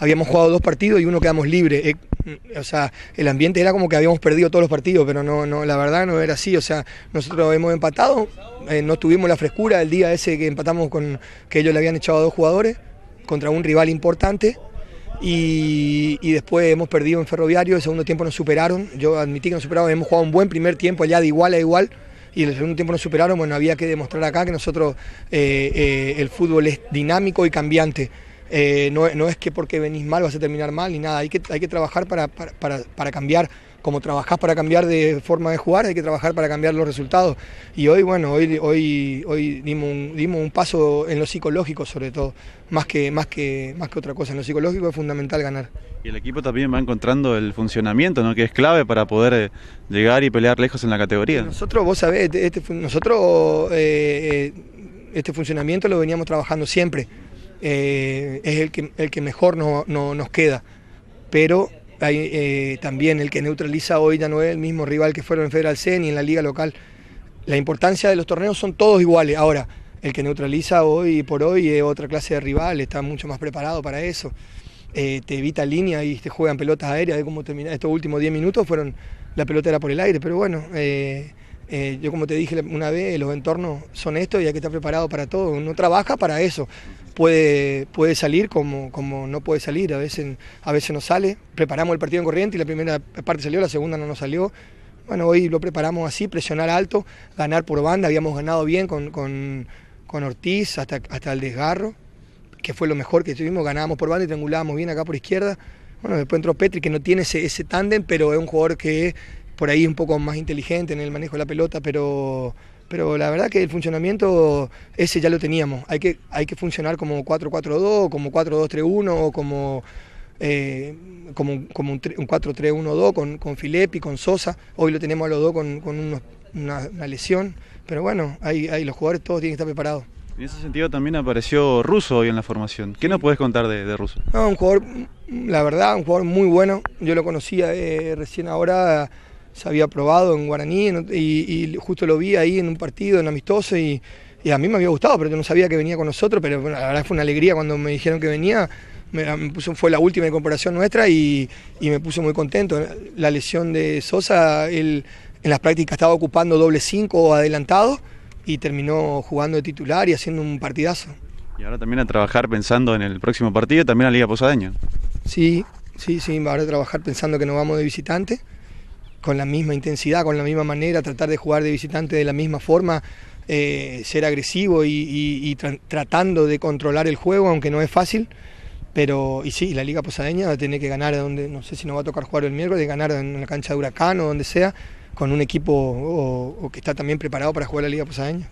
habíamos jugado dos partidos y uno quedamos libre. Eh, o sea, el ambiente era como que habíamos perdido todos los partidos, pero no, no la verdad no era así. O sea, nosotros hemos empatado, eh, no tuvimos la frescura el día ese que empatamos con que ellos le habían echado a dos jugadores contra un rival importante. Y, después hemos perdido en Ferroviario, el segundo tiempo nos superaron, yo admití que nos superaron, hemos jugado un buen primer tiempo allá de igual a igual, y el segundo tiempo nos superaron, bueno, había que demostrar acá que nosotros, eh, el fútbol es dinámico y cambiante. Eh, no, es que porque venís mal vas a terminar mal ni nada, hay que, hay que trabajar para, cambiar. Como trabajás para cambiar de forma de jugar, hay que trabajar para cambiar los resultados. Y hoy, bueno, hoy, hoy, hoy dimos, un, un paso en lo psicológico sobre todo, más que, más, que, más que otra cosa. En lo psicológico es fundamental ganar. Y el equipo también va encontrando el funcionamiento, que es clave para poder eh, llegar y pelear lejos en la categoría. Nosotros, vos sabés, este, este nosotros eh, este funcionamiento lo veníamos trabajando siempre eh, es el que, el que mejor nos queda. Pero hay, eh, también el que neutraliza hoy ya no es el mismo rival que fueron en Federal C ni en la liga local. La importancia de los torneos son todos iguales. Ahora, el que neutraliza hoy por hoy es otra clase de rival, está mucho más preparado para eso. Eh, te evita línea y te juegan pelotas aéreas, de cómo termina estos últimos 10 minutos fueron la pelota era por el aire, pero bueno, yo como te dije una vez, los entornos son estos y hay que estar preparado para todo, uno trabaja para eso, puede, puede salir como, como no puede salir, a veces, a veces no sale. Preparamos el partido en corriente y la primera parte salió, la segunda no nos salió. Bueno, hoy lo preparamos así, presionar alto, ganar por banda, habíamos ganado bien con, Ortiz hasta, hasta el desgarro, que fue lo mejor que tuvimos, ganábamos por banda y triangulábamos bien acá por izquierda. Bueno, después entró Petri, que no tiene ese, ese tándem, pero es un jugador que por ahí es un poco más inteligente en el manejo de la pelota, pero pero la verdad que el funcionamiento ese ya lo teníamos. Hay que, hay que funcionar como 4-4-2, como 4-2-3-1 o eh, como, como, un, 4-3-1-2 con, con Filepi, con Sosa. Hoy lo tenemos a los dos con, una, lesión, pero bueno, ahí, hay los jugadores todos tienen que estar preparados. En ese sentido también apareció Russo hoy en la formación. ¿Qué nos puedes contar de, de Russo? No, un jugador, la verdad, un jugador muy bueno. Yo lo conocía eh, recién ahora se había probado en Guaraní y, justo lo vi ahí en un partido, en amistoso, y, a mí me había gustado, pero no sabía que venía con nosotros, pero la verdad fue una alegría cuando me dijeron que venía. fue la última incorporación nuestra y, me puso muy contento. La lesión de Sosa, él en las prácticas estaba ocupando doble cinco adelantado y terminó jugando de titular y haciendo un partidazo. Y ahora también a trabajar pensando en el próximo partido, también a Liga Posadeña. Sí, sí, sí, ahora a trabajar pensando que nos vamos de visitante con la misma intensidad, con la misma manera, tratar de jugar de visitante de la misma forma, eh, ser agresivo y, tratando de controlar el juego, aunque no es fácil. Pero, y sí, la Liga Posadeña va a tener que ganar, donde, no sé si nos va a tocar jugar el miércoles, ganar en la cancha de Huracán o donde sea, con un equipo que está también preparado para jugar la Liga Posadeña.